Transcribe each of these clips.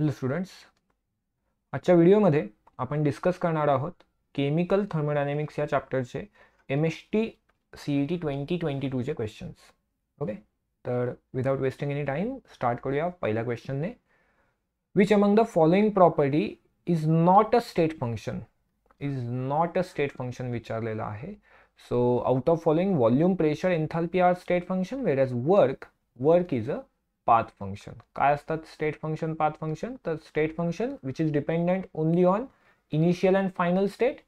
Hello students आजच्या व्हिडिओमध्ये आपण डिस्कस करणार आहोत केमिकल थर्मोडायनेमिक्स या चॅप्टरचे M S T C E T twenty twenty टूचे क्वेश्चन्स ओके तर without wasting any time start करूया पहिल्या क्वेश्चनने which among the following property is not a state function is not a state function विचारलेलं आहे so out of following volume pressure enthalpy are state function whereas work work is a path function काय असतात state function path function तर state function which is dependent only on initial and final state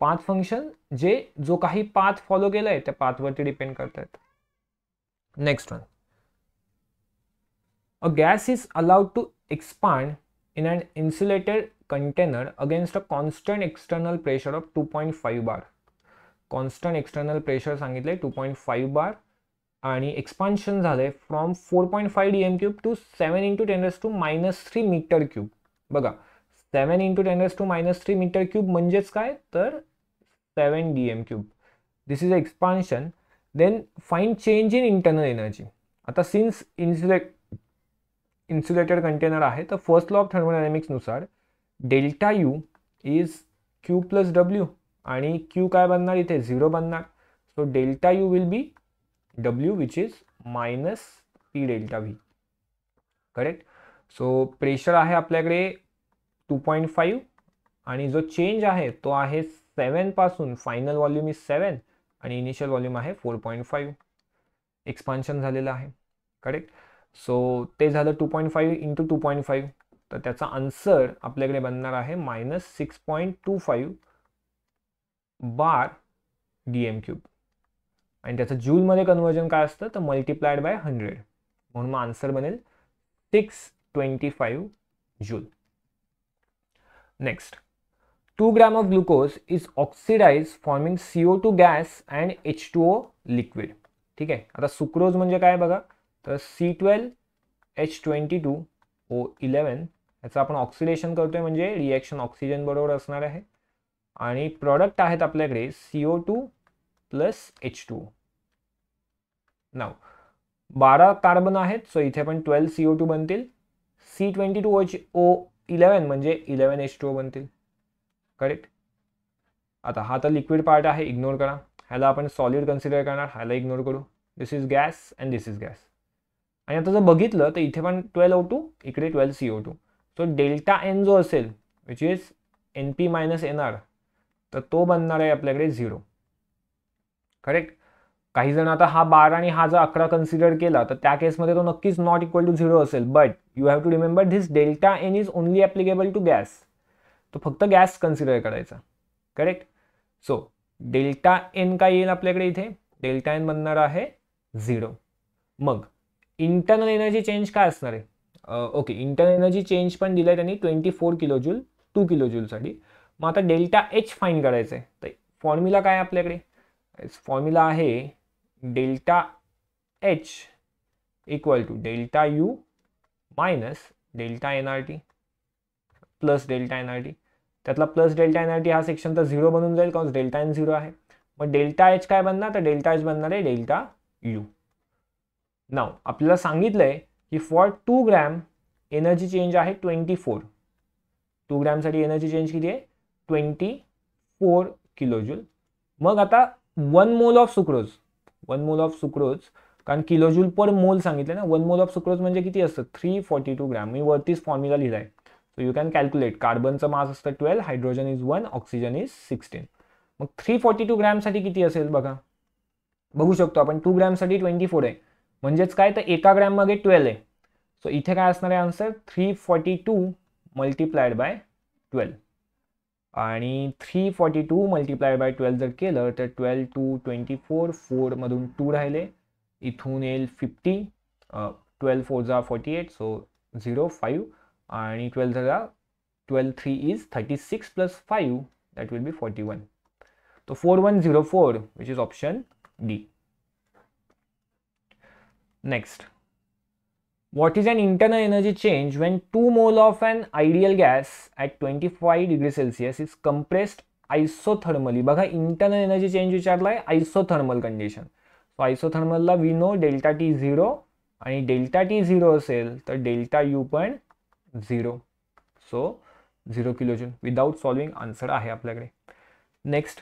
path function जे जो काही path follow केलाय त्या पाथवरती depend करतात next one a gas is allowed to expand in and insulated container against a constant external pressure of two point five bar constant external pressure सांगितले two point five bar आणि expansion झालं आहे from four point five D M cube to seven into ten raise to minus three metre cube बघा seven into ten raise to minus three metre cube म्हणजेच काय तर seven D M cube this is a expansion then fine change in internal energy आता since insulate insulated container आहे तर first law of थर्मोडायनेमिक्सनुसार delta U is Q plus W आणि Q काय बनणार इथे झिरो बनणार so delta U will be W which is minus P delta V. Correct so pressure आहे आपल्याकडे टू पॉईंट फाईव्ह आणि जो चेंज आहे तो आहे सेवनपासून फायनल व्हॉल्यूम इज सेवन आणि इनिशियल व्हॉल्यूम आहे फोर पॉईंट फाईव्ह एक्सपान्शन झालेलं आहे करेक्ट सो ते झालं two point five into two point five तर त्याचा आन्सर आपल्याकडे बनणार आहे minus six point two five bar D M cube आणि त्याचं जूलमध्ये कन्वर्जन काय असतं तर मल्टिप्लायड बाय हंड्रेड म्हणून मग आन्सर बनेल six twenty five joule next two gram of glucose is oxidise forming O two gas and H two O liquid ठीक आहे आता सुक्रोज म्हणजे काय बघा तर C twelve H twenty two O eleven याचं आपण ऑक्सिडेशन करतोय म्हणजे रिॲक्शन ऑक्सिजन बरोबर असणार आहे आणि प्रॉडक्ट आहेत आपल्याकडे C O two plus H two नाव बारा कार्बन आहेत सो इथे पण ट्वेल्व सी ओ टू बनतील सी ट्वेंटी टू ओच ओ इलेवन म्हणजे इलेवन एच टू ओ बनतील करेक्ट आता हा तर लिक्विड पार्ट आहे इग्नोर करा ह्याला आपण सॉलिड कन्सिडर करणार ह्याला इग्नोर करू this is gas and this is gas आणि आता जर बघितलं तर इथे पण ट्वेल्व ओ टू इकडे twelve C O two so delta N जो असेल which is N P minus N R तर तो बनणार आहे आपल्याकडे झिरो करेक्ट काही जण आता हा बारा आणि हा जर अकरा कन्सिडर केला तर त्या केसमध्ये तो नक्कीच नॉट इक्वल टू झिरो असेल but you have to remember this delta N is only applicable to gas तो फक्त गॅस कन्सिडर करायचा करेक्ट सो डेल्टा एन काय येईल आपल्याकडे इथे डेल्टा एन बनणार आहे झिरो मग इंटरनल एनर्जी चेंज काय असणार आहे ओके इंटरनल एनर्जी चेंज पण दिलं आहे त्यांनी twenty four kilo joule two kilo जूलसाठी मग आता डेल्टा एच फाईन करायचं आहे तर फॉर्म्युला काय आपल्याकडे फॉर्म्युला आहे delta H equal to delta U minus delta NRT plus delta N त्यातला plus delta N R T हा सेक्शन तर झिरो बनून जाईल कॉज डेल्टा एन झिरो आहे मग डेल्टा एच काय बनणार तर डेल्टा एच बनणार आहे डेल्टा यू नाव आपल्याला सांगितलं आहे की for two gram energy change आहे ट्वेंटी फोर टू ग्रॅमसाठी एनर्जी चेंज किती आहे ट्वेंटी फोर किलो जूल मग आता one mole of sucrose one mole of sucrose कारण किलोजूल पर मोल सांगितलं ना वन मोल ऑफ सुक्रोज म्हणजे किती असतं थ्री फॉर्टी टू ग्रॅम मी वरतीच फॉर्म्युला लिहिलाय सो यू कॅन कॅल्क्युलेट कार्बनचं मास असतं twelve hydrogen is one oxygen is sixteen मग थ्री फॉर्टी टू ग्रॅमसाठी किती असेल बघा बघू शकतो आपण टू ग्रॅमसाठी ट्वेंटी फोर आहे म्हणजेच काय तर एका ग्रॅम मागे ट्वेल्व आहे सो इथे काय असणार आहे answer three forty two multiplied by twelve आणि three forty two multiply by twelve जर केलं तर ट्वेल्व टू ट्वेंटी फोर फोरमधून टू राहिले इथून येईल फिफ्टी ट्वेल्व फोर जा forty eight so zero five आणि ट्वेल्व जा twelve three is thirty six plus five that will be forty one तो four one zero four which is option D next What is an internal energy change when 2 mole of an ideal gas at 25 degree Celsius is compressed isothermally? बघा internal energy change विचारलाय isothermal condition. So isothermal la we know delta T 0 आणि delta T 0 असेल तर delta U पण 0 So 0 kilojoule without solving answer आहे आपल्याकडे Next.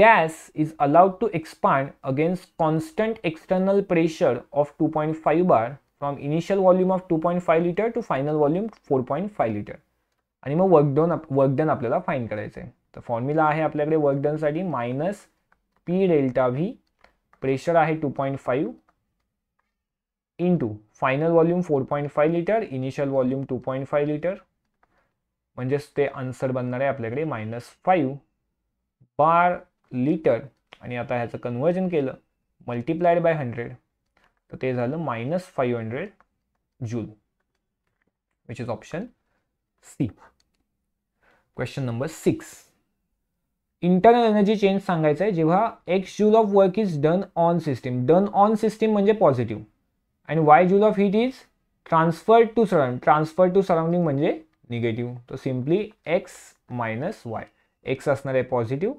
gas is is to to expand constant external pressure pressure of bar bar from initial volume of two point five litre to final volume four point five litre आणि मग work work done work done आपल्याला find करायचं आहे तर formula आहे आपल्याकडे work minus P delta V pressure आहे two point five into final volume four point five litre initial volume two point five litre म्हणजेच ते आन्सर बनणार आहे आपल्याकडे मायनस फाईव्ह बार लिटर आणि आता ह्याचं कन्व्हर्जन केलं मल्टिप्लायड बाय हंड्रेड तर ते झालं minus five hundred joule which is option C question number six internal energy change सांगायचं आहे जेव्हा X joule of work is done on system done on system म्हणजे पॉझिटिव्ह आणि Y joule of heat is transfer to surround transfer to surrounding म्हणजे negative तो simply X minus Y X असणार आहे positive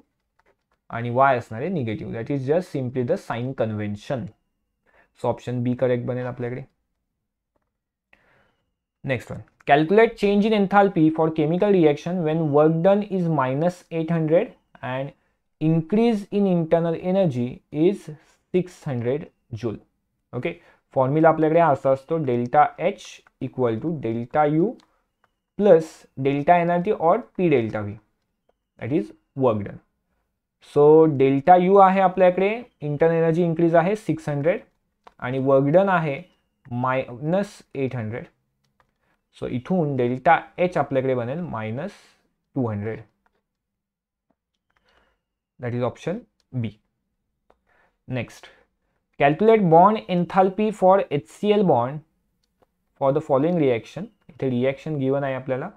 आणि वाय असणार आहे negative that is just simply the sign convention so option B correct बनेल आपल्याकडे next one calculate change in enthalpy for chemical reaction when work done is minus eight hundred and in internal energy is six hundred joule okay formula आपल्याकडे असा असतो delta H equal to delta U plus delta N R T or P delta V that is work done so delta U आहे आपल्याकडे internal energy increase आहे six hundred आणि work done आहे minus eight hundred so इथून delta H आपल्याकडे बनेल minus two hundred that is option B next calculate bond enthalpy for H C L bond for the following reaction इथे reaction given आहे आपल्याला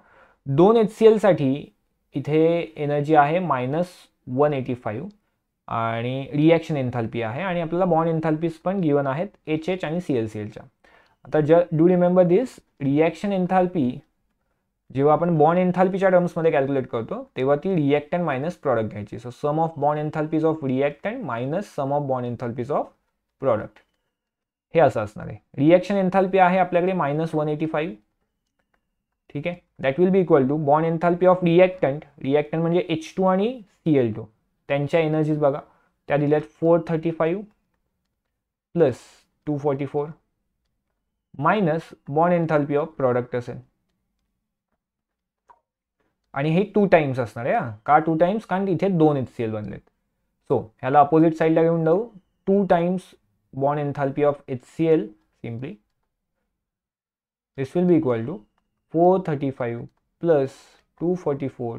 दोन H C एलसाठी इथे एनर्जी आहे मायनस वन एटी फाईव्ह आणि रिॲक्शन एन्थाल्पी आहे आणि आपल्याला बॉन्ड एन्थाल्पीज पण गिवन आहेत एच एच आणि सी एल सी एलच्या आता ज do remember this reaction enthalpy जेव्हा आपण बॉन्ड एन्थाल्पीच्या टर्म्समध्ये कॅल्क्युलेट करतो तेव्हा ती रिॲक्टन मायनस प्रॉडक्ट घ्यायची so sum of bond enthalpies of reactant minus sum of bond enthalpies of product हे असं असणार आहे रिॲक्शन एन्थाल्पी आहे आपल्याकडे मायनस वन एटी फाईव्ह ठीक आहे that will be equal to bond enthalpy of reactant reactant म्हणजे एच टू आणि सी एल टू त्यांच्या एनर्जीज बघा त्या दिल्या आहेत four thirty five plus two forty four minus bond enthalpy of product असेल आणि हे टू टाइम्स असणार आहे का टू टाइम्स कारण इथे दोन एच सी एल बनलेत सो ह्याला अपोजिट साईडला घेऊन जाऊ two times bond enthalpy of H C L simply this will be equal to four thirty five plus two forty four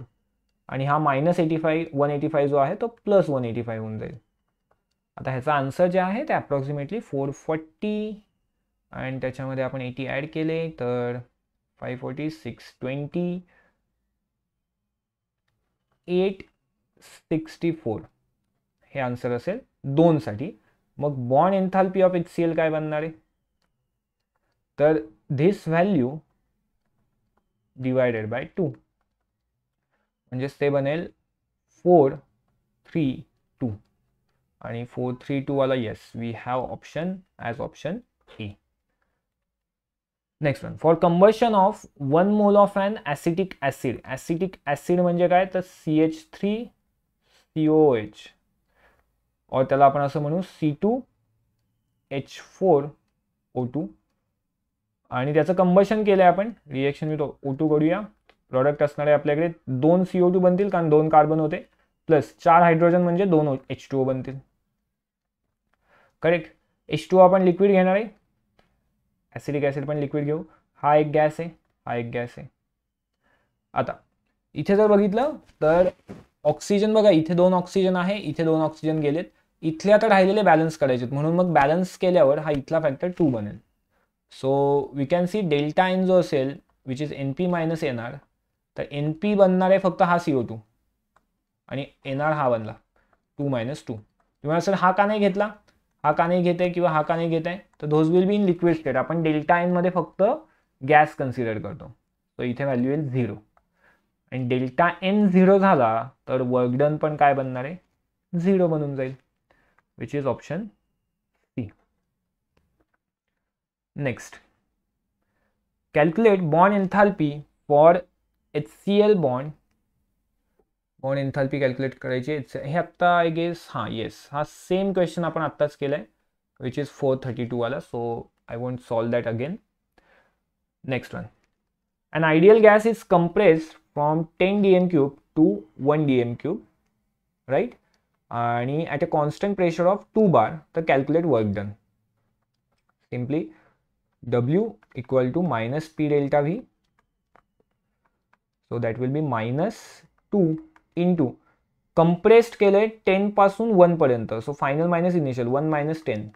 आणि हा minus eighty five one eighty five जो आहे तो प्लस वन एटी फाय होऊन जाईल आता ह्याचा answer जे आहे ते अप्रॉक्सिमेटली फोर फोर्टी अँड त्याच्यामध्ये आपण एटी ॲड केले तर five forty six twenty eight sixty four हे आन्सर असेल दोनसाठी मग bond enthalpy of H C L काय बनणार आहे तर this value divided by two म्हणजेच ते बनेल फोर थ्री टू आणि फोर थ्री वाला yes we have option as option A next one for combustion of one mole of an acetic acid acetic acid म्हणजे काय तर C H three C O H और त्याला आपण असं म्हणू C two H four O two आणि त्याचं कंबर्शन केलं आहे आपण रिएक्शन विथ ओ टू करूया प्रॉडक्ट असणारे आपल्याकडे दोन सीओ टू बनतील कारण दोन कार्बन होते प्लस चार हायड्रोजन म्हणजे दोन एच टू ओ बनतील करेक्ट एच टू आपण लिक्विड घेणार आहे ॲसिडिक ॲसिड पण लिक्विड घेऊ हा एक गॅस आहे हा एक गॅस आहे आता इथे जर बघितलं तर ऑक्सिजन बघा इथे दोन ऑक्सिजन आहे इथे दोन ऑक्सिजन गेलेत इथले आता राहिलेले बॅलन्स करायचे म्हणून मग बॅलन्स केल्यावर हा इथला फॅक्टर टू बनेल so we can see delta N जो असेल which is N P minus N तर एन पी बनणार आहे फक्त हा सी ओ टू आणि एन आर हा बनला टू मायनस टू किंवा सर हा का नाही घेतला हा का नाही घेत आहे किंवा हा का नाही घेत आहे तर those will be in liquid state आपण डेल्टा एनमध्ये फक्त गॅस कन्सिडर करतो तर इथे व्हॅल्यू येईल झिरो आणि डेल्टा एन झिरो झाला तर वर्कडन पण काय बनणार आहे झिरो बनून जाईल which is option C next calculate बॉर्न enthalpy for H C L bond bond enthalpy calculate करायची हे आत्ता आय गेस हां येस हा सेम क्वेश्चन आपण आत्ताच केला आहे which is four thirty two आला so I want solve that again next one and ideal gas is compress from ten D M cube to one D M cube right आणि at a constant pressure of to bar तर calculate work done simply W equal to minus P delta V so that will be minus two in into compressed केलं आहे टेनपासून वनपर्यंत so final minus initial one minus ten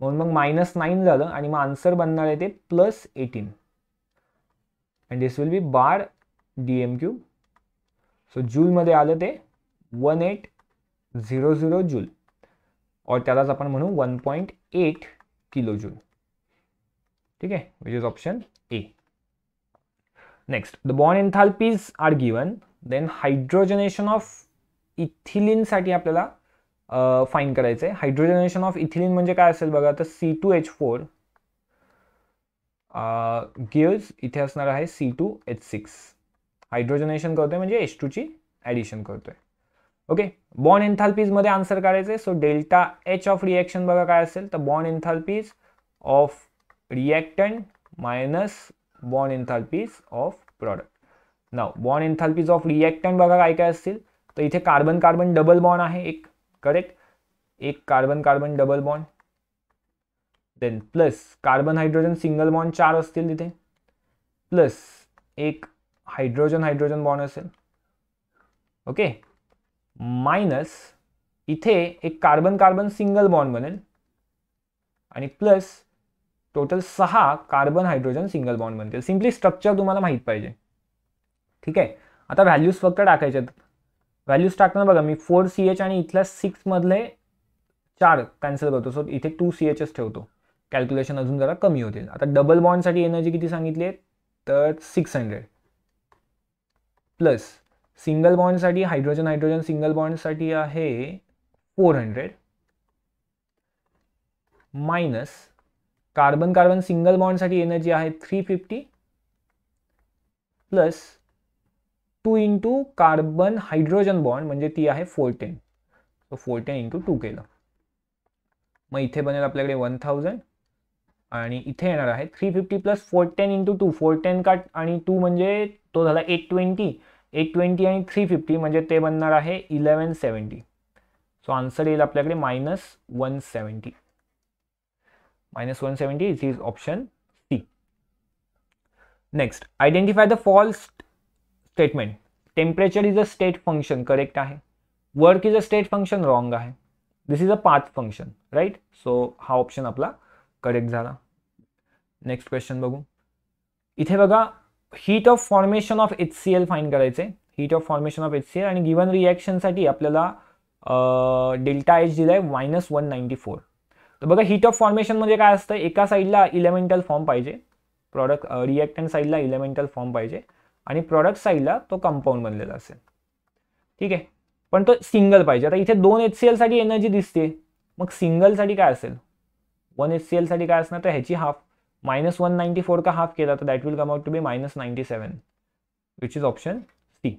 म्हणून मग minus nine झालं आणि मग आन्सर बनणार आहे ते plus eighteen and this will be bar D M cube so जूलमध्ये आलं ते one eight zero zero joule or त्यालाच आपण म्हणू one point eight kilo joule ठीक आहे which is option A Next, the bond enthalpies are given. Then hydrogenation of ethylene साठी आपल्याला फाईन करायचं आहे हायड्रोजनेशन ऑफ इथिलीन म्हणजे काय असेल बघा तर C two H four gives इथे असणार आहे C two H six hydrogenation करतोय म्हणजे एच टूची ॲडिशन करतोय ओके बॉन्ड मध्ये आन्सर करायचं आहे so delta H of reaction बघा काय असेल तर bond enthalpies of reactant minus bond enthalpies of product now bond enthalpies of reactant बघा काय काय असतील तर इथे कार्बन कार्बन डबल बॉन्ड आहे एक करेक्ट एक carbon carbon double bond then plus carbon hydrogen single bond चार असतील तिथे प्लस एक हायड्रोजन हायड्रोजन बॉन्ड असेल ओके मायनस इथे एक कार्बन कार्बन सिंगल बॉन्ड बनेल आणि प्लस टोटल सहा कार्बन हायड्रोजन सिंगल बॉन्ड बनतील सिम्पली स्ट्रक्चर तुम्हाला माहीत पाहिजे ठीक आहे आता व्हॅल्यूज फक्त टाकायचे आहेत व्हॅल्यूज टाकताना बघा मी फोर सी एच आणि इथल्या सिक्समधले चार कॅन्सल करतो सो इथे टू सी एचच ठेवतो कॅल्क्युलेशन अजून जरा कमी होतील आता डबल बॉन्डसाठी एनर्जी किती सांगितली तर सिक्स हंड्रेड प्लस सिंगल बॉन्डसाठी हायड्रोजन हायड्रोजन सिंगल बॉन्डसाठी आहे four hundred minus carbon carbon single बॉन्डसाठी एनर्जी आहे three fifty plus two into carbon hydrogen bond म्हणजे ती आहे four ten so four ten into two केलं मग इथे बनेल आपल्याकडे वन थाउजंड आणि इथे येणार आहे three fifty plus four ten into two four ten का आणि टू म्हणजे तो झाला एट ट्वेंटी एट ट्वेंटी आणि थ्री फिफ्टी म्हणजे ते बनणार आहे इलेवन सेवन्टी सो आन्सर येईल आपल्याकडे minus one seventy minus one seventy इथ is option T next identify the false statement temperature is a state function correct आहे work is a state function wrong आहे this is a path function right so हा option आपला correct झाला next question बघू इथे बघा heat of formation of H C L find करायचं heat of formation of H C L आणि given रिॲक्शनसाठी आपल्याला डेल्टा एच दिला आहे मायनस वन नाईंटी फोर तर बघा हीट ऑफ फॉर्मेशन म्हणजे काय असतं एका साईडला इलेमेंटल फॉर्म पाहिजे प्रॉडक्ट रिॲक्टंट साईडला इलेमेंटल फॉर्म पाहिजे आणि प्रॉडक्ट साईडला तो कंपाऊंड बनलेला असेल ठीक आहे पण तो सिंगल पाहिजे आता इथे दोन एच सी एलसाठी एनर्जी दिसते मग सिंगलसाठी काय असेल वन एच सी एलसाठी काय असणार तर ह्याची half minus one ninety four का हाफ केला तर that will come out to be minus ninety seven which is option C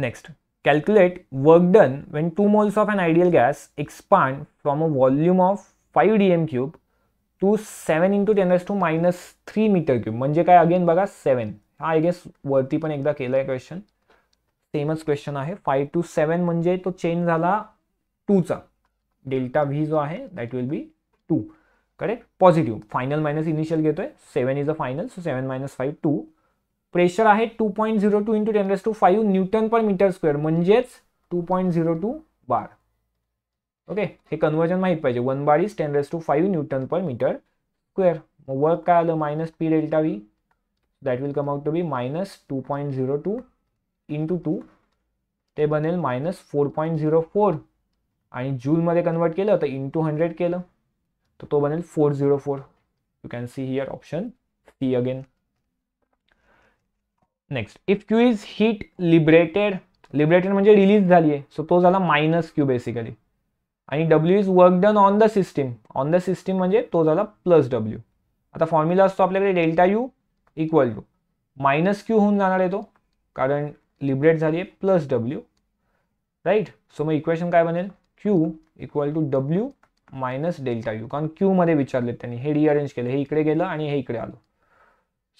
next Calculate work done when 2 moles of an ideal gas expand from a volume of 5 dm cube two seven into ten raise two minus three metre cube म्हणजे काय again बघा सेवन हा I guess वरती पण एकदा केलं आहे question सेमच क्वेश्चन आहे फाय टू सेवन म्हणजे तो चेंज झाला टूचा डेल्टा व्ही जो आहे that will be two correct positive final minus initial घेतोय seven is a final so seven minus five two pressure आहे two point zero two into ten two five newton per metre square म्हणजेच two point zero two bar okay हे conversion माहीत पाहिजे one bar is ten raise to five newton per metre square मग work काय आलं minus P delta V that will come out to be minus two point zero two into two ते बनेल minus four point zero four आणि जूनमध्ये convert केलं तर into hundred केलं तर तो बनेल four zero four you can see here option C again next if Q is heat liberated liberated म्हणजे रिलीज झाली आहे सो तो झाला मायनस क्यू बेसिकली आणि W is work done on the system on the system म्हणजे तो झाला plus W आता फॉर्म्युला असतो आपल्याकडे delta U equal to minus Q होऊन जाणार आहे तो कारण लिबरेट झाली आहे प्लस डब्ल्यू राईट सो मग इक्वेशन काय बनेल Q equal to W minus delta U कारण क्यूमध्ये विचारलेत त्यांनी हे रिअरेंज केलं हे इकडे गेलं आणि हे इकडे आलं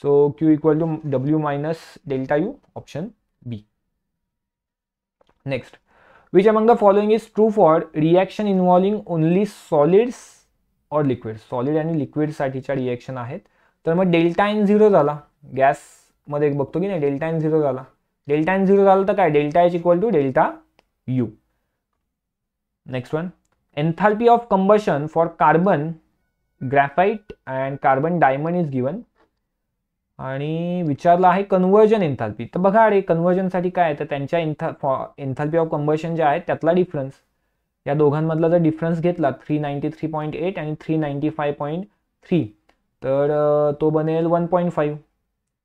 so Q equal to W minus delta U option B next which among the following is true for reaction involving only solids और लिक्विड सॉलिड आणि लिक्विड साठीच्या रिॲक्शन आहेत तर मग डेल्टा एन झिरो झाला गॅसमध्ये बघतो की नाही डेल्टा एन झिरो झाला डेल्टा एन झिरो झाला तर काय delta H equal to delta U next one enthalpy of combustion for carbon graphite and carbon diamond is given आणि विचारला आहे कन्व्हर्जन एन्थाल्पी तर बघा अरे कन्व्हर्जनसाठी काय तर त्यांच्या एन्था एन्थाल्पी ऑफ कन्व्हर्जन जे आहे त्यातला डिफरन्स या दोघांमधला जर डिफरन्स घेतला three ninety three point eight आणि three ninety five point three तर तो बनेल one point five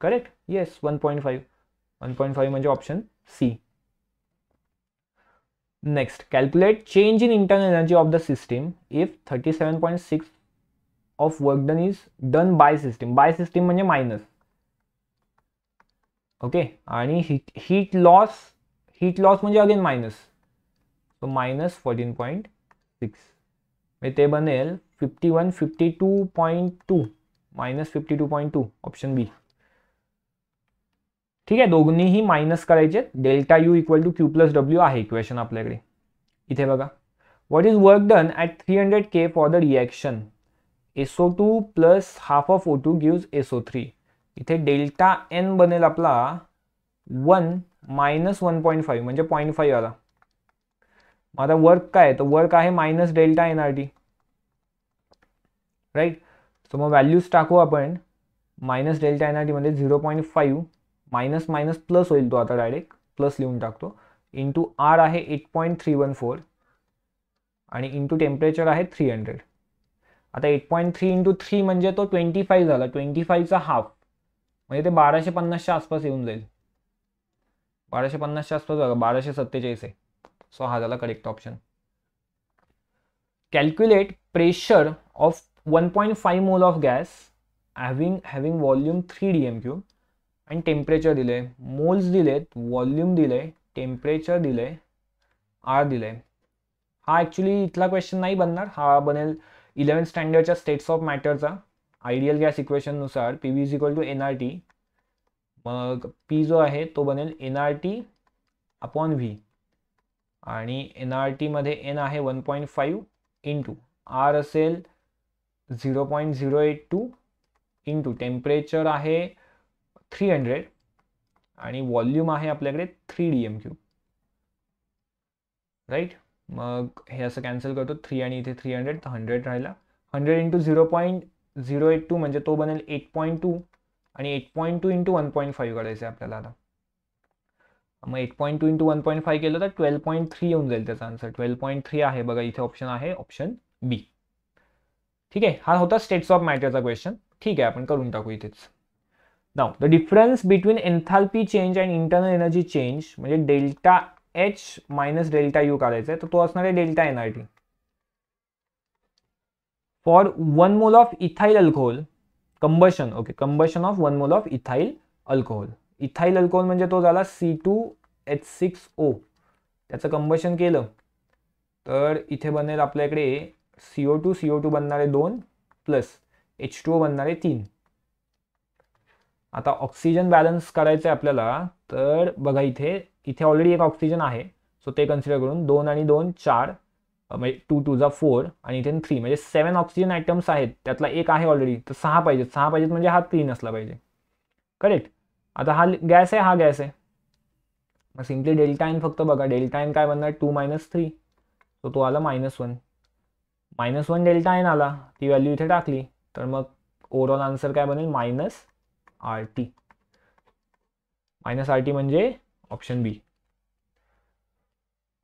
correct yes one point five one point five म्हणजे option C next calculate change in internal energy of the system if thirty seven point six of work done is done by system by system म्हणजे minus okay आणि heat heat loss heat loss म्हणजे again minus so minus fourteen point six म्हणजे ते बनेल fifty one fifty two point two minus fifty two point two option B ठीक आहे दोन्हीही minus करायचे delta U equal to Q plus W आहे equation आपल्याकडे इथे बघा what is work done at three hundred K for the reaction SO two plus half of O two gives SO three इथे delta N बनेल आपला one minus one point five म्हणजे point five आला मग आता वर्क काय तर work आहे minus delta N R T right so मग व्हॅल्यूज टाकू आपण मायनस डेल्टा एन आर टीमध्ये म्हणजे zero point five minus minus plus होईल तो आता डायरेक्ट प्लस लिहून टाकतो इंटू आर आहे eight point three one four आणि इंटू टेम्परेचर आहे थ्री हंड्रेड आता eight point three into three म्हणजे तो ट्वेंटी फाईव्ह झाला ट्वेंटी फाईव्हचा हाफ म्हणजे ते बाराशे पन्नासच्या आसपास येऊन जाईल बाराशे पन्नासच्या आसपास बघा बाराशे सत्तेचाळीस आहे सो हा झाला correct option calculate pressure of one point five mole of gas having having volume three D M cube आणि टेम्परेचर दिले मोल्स दिलेत व्हॉल्यूम दिले टेम्परेचर दिले आर दिले हा ॲक्च्युली इथला क्वेश्चन नाही बनणार हा बनेल इलेवन स्टँडर्डच्या स्टेट्स ऑफ मॅटरचा आयडियल गॅस इक्वेशननुसार P V is equal to N R T मग पी जो आहे तो बनेल N R T upon V आणि एन आर टीमध्ये एन आहे one point five into R असेल zero point zero eight two into temperature आहे थ्री हंड्रेड आणि वॉल्यूम आहे आपल्याकडे three D M cube right मग हे असं कॅन्सल करतो थ्री आणि इथे थ्री हंड्रेड तर हंड्रेड राहिला hundred into zero point zero eight two म्हणजे तो बनेल एट पॉईंट टू आणि eight point two into one point five काढायचं आहे आपल्याला आता मग eight point two into one point five केलं तर ट्वेल्व पॉईंट थ्री येऊन जाईल त्याचा आन्सर ट्वेल्व पॉईंट थ्री आहे बघा इथे ऑप्शन आहे ऑप्शन बी ठीक आहे हा होता स्टेट्स ऑफ मॅटरचा क्वेश्चन ठीक आहे आपण करून टाकू इथेच नाव the difference between enthalpy change and internal energy change म्हणजे delta H minus delta U काढायचा आहे तर तो असणार आहे delta N R T for one mole of ethyl alcohol combustion okay combustion of one mole of ethyl alcohol ethyl alcohol म्हणजे तो झाला C two H six O त्याचं कंबशन केलं तर इथे बनेल आपल्याकडे C O two C O two बनणारे दोन प्लस एच टू ओ बनणारे तीन आता ऑक्सिजन बॅलन्स करायचं आहे आपल्याला तर बघा इथे इथे ऑलरेडी एक ऑक्सिजन आहे सो ते कन्सिडर करून दोन आणि दोन चार म्हणजे टू टू जा फोर आणि इथे थ्री म्हणजे सेवन ऑक्सिजन आयटम्स आहेत त्यातला एक आहे ऑलरेडी तर सहा पाहिजेत सहा पाहिजेत म्हणजे हा तीन असला पाहिजे करेक्ट आता हा गॅस आहे हा गॅस आहे मग सिम्पली डेल्टा एन फक्त बघा डेल्टा एन काय बनणार टू मायनस थ्री सो तो आला minus one minus one delta N आला ती व्हॅल्यू इथे टाकली तर मग ओव्हरऑल आन्सर काय बनेल minus R T minus R T म्हणजे option B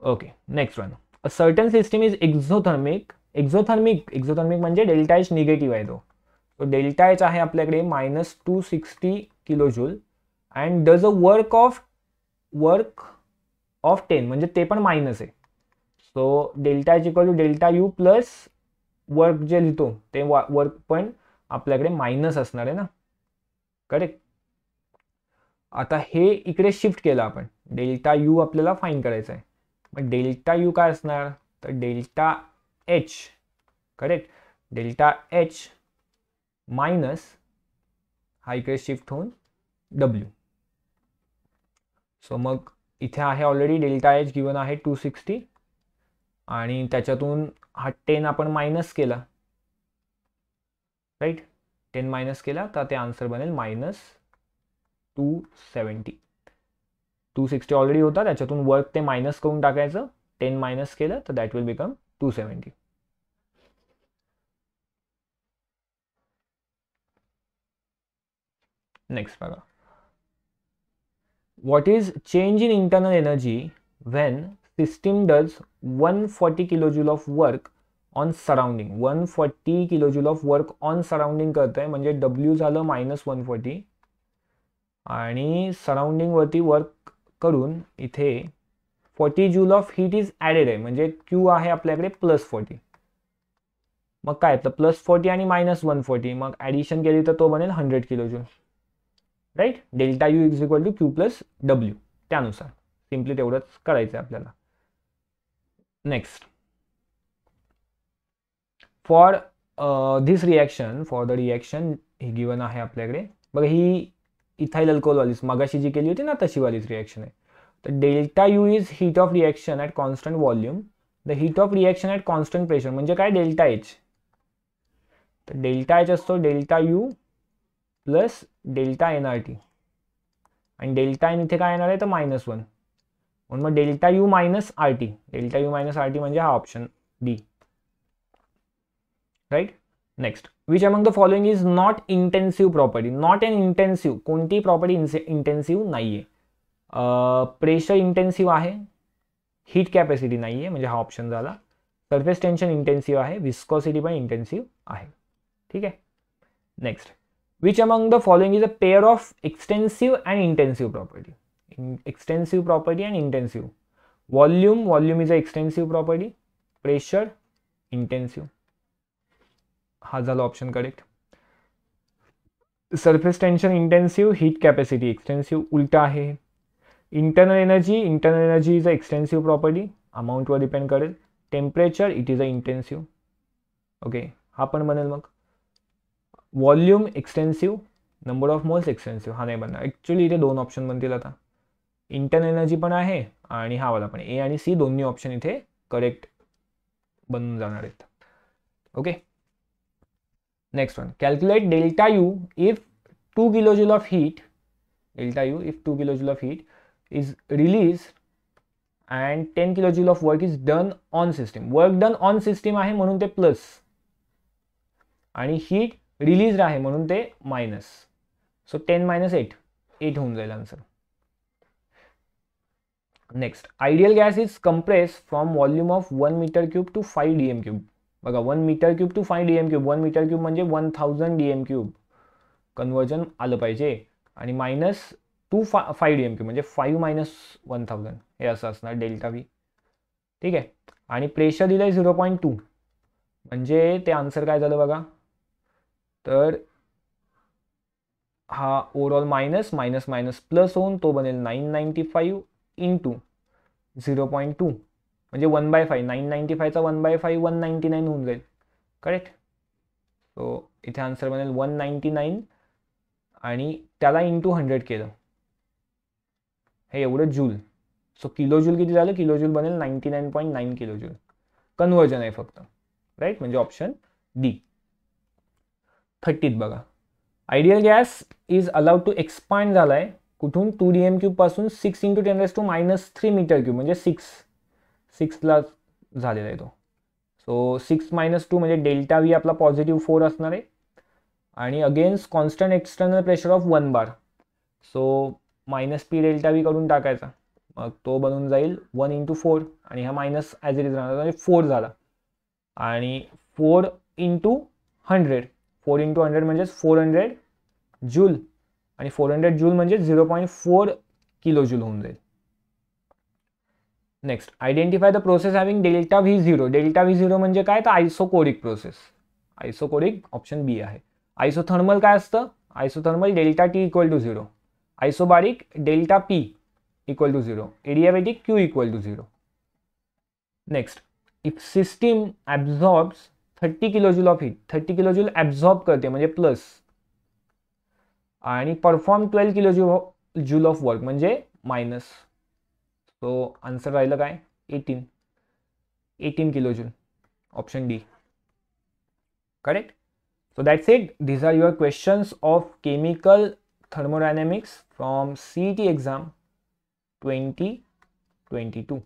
okay next one a certain system is exothermic exothermic exothermic म्हणजे डेल्टा एच निगेटिव्ह आहे तो सो डेल्टा एच आहे आपल्याकडे minus two sixty kilo joule and does a work of work of ten म्हणजे ते पण minus आहे so delta H equal to delta U plus work जे लिहितो ते वर्क पण आपल्याकडे मायनस असणार आहे ना करेक्ट आता हे इकडे शिफ्ट केलं आपण डेल्टा यू आपल्याला फाईन करायचं आहे मग डेल्टा यू काय असणार तर delta H correct delta H minus हा शिफ्ट होऊन डब्ल्यू सो मग इथे आहे ऑलरेडी डेल्टा एच गिवन आहे टू सिक्स्टी आणि त्याच्यातून हा टेन आपण मायनस केला राईट टेन मायनस केला तर ते आन्सर बनेल minus two seventy two sixty already होता त्याच्यातून वर्क ते मायनस करून टाकायचं टेन मायनस केलं तर that will become two seventy what is change in internal energy when system does one forty joule of work on surrounding one forty joule of work on surrounding करतंय म्हणजे W झालं minus one forty आणि surrounding वरती work करून इथे 40 joule of heat is added आहे म्हणजे Q आहे आपल्याकडे प्लस फोर्टी मग काय तर प्लस फोर्टी आणि मायनस वन फोर्टी मग ऍडिशन केली तर तो बनेल hundred kilo joule right delta U is equal to Q plus W त्यानुसार सिम्पली तेवढंच करायचं आहे आपल्याला next for this reaction for the reaction ही गिवन आहे आपल्याकडे बघा ही इथाईल अल्कोहलवालीच मगाशी जी केली होती ना तशी तशीवालीच रिॲक्शन आहे तर delta U is heat of reaction at constant volume the heat of reaction at constant pressure म्हणजे काय डेल्टा एच तर डेल्टा एच असतो delta U plus delta N R T आणि डेल्टा एन इथे काय येणार आहे तर मायनस वन म्हणून मग delta U minus R T delta U minus R T म्हणजे हा option D right next which among the following is not intensive property not an intensive को प्रॉपर्टी इंटेन्सिव नहीं है प्रेशर इंटेन्सिव है heat capacity नहीं है म्हणजे हा ऑप्शन झाला सरफेस टेन्शन इंटेन्सिव है विस्कॉसिटी पे इंटेन्सिव है ठीक है next which among the following is a pair of extensive and intensive property extensive property and intensive volume volume is a extensive property pressure intensive हा झाला option correct surface tension intensive heat capacity extensive उलटा आहे internal energy internal energy is a extensive property अमाऊंटवर depend करेल temperature it is a intensive okay हा पण बनेल मग volume extensive number of moles extensive हा नाही बनणार ॲक्च्युली इथे दोन ऑप्शन बनतील आता इंटरनल एनर्जी पण आहे आणि हा वाला पण ए आणि सी दोन्ही ऑप्शन इथे करेक्ट बनून जाणार आहेत okay next one calculate delta U if 2 kilojoule of heat delta U two 2 joule of heat is release and ten kilo joule of work is done on system work done on system आहे म्हणून ते plus आणि heat release आहे म्हणून ते minus so ten minus eight eight होऊन जाईल answer next ideal gas is compress from volume of one meter cube to five D M cube बघा one meter cube to five D M cube one meter cube म्हणजे one thousand D M cube conversion आलं पाहिजे आणि minus two फा five D M cube म्हणजे five minus one thousand हे असं असणार डेल्टा व्ही ठीक आहे आणि प्रेशर दिलं आहे झिरो पॉईंट टू म्हणजे ते आन्सर काय झालं बघा तर हा overall minus minus minus plus होऊन तो बनेल nine ninety five into zero point two म्हणजे one by five nine ninety फायचा one by five one ninety nine होऊन जाईल करेक्ट सो इथे आन्सर बनेल वन नाईन्टी नाईन आणि त्याला इंटू हंड्रेड केलं हे एवढं जूल सो किलो जूल किती झालं किलो जूल बनेल ninety nine point nine kilo joule conversion आहे फक्त राईट म्हणजे ऑप्शन डी थर्टीत बघा ideal gas is allowed to expand झाला आहे कुठून टू डी एम क्यूबपासून six into ten raise to minus three metre cube म्हणजे सिक्स सिक्सला झालेला आहे तो सो सिक्स मायनस टू म्हणजे डेल्टा व्ही आपला पॉझिटिव्ह फोर असणार आहे आणि against constant external pressure of one bar so minus P delta V करून टाकायचा मग तो बनून जाईल वन इंटू फोर आणि हा मायनस ॲज इट इज राहणार म्हणजे फोर झाला आणि four into hundred four into hundred म्हणजेच फोर हंड्रेड जूल आणि फोर हंड्रेड जूल म्हणजे zero point four kilo joule होऊन जाईल next identify the process having delta V zero delta V zero म्हणजे काय तर isochoric process isochoric option B आहे isothermal काय असतं isothermal delta T equal to zero isobaric delta P equal to zero adiabatic Q equal to zero next if system ॲब्झॉर्ब्स thirty kilojoule of heat thirty kilojoule absorb करते म्हणजे plus आणि perform twelve kilojoule joule of work म्हणजे minus तो answer राहिला काय 18 18 kilo joule option D correct so that's it these are your question of chemical thermodynamics from C twenty twenty to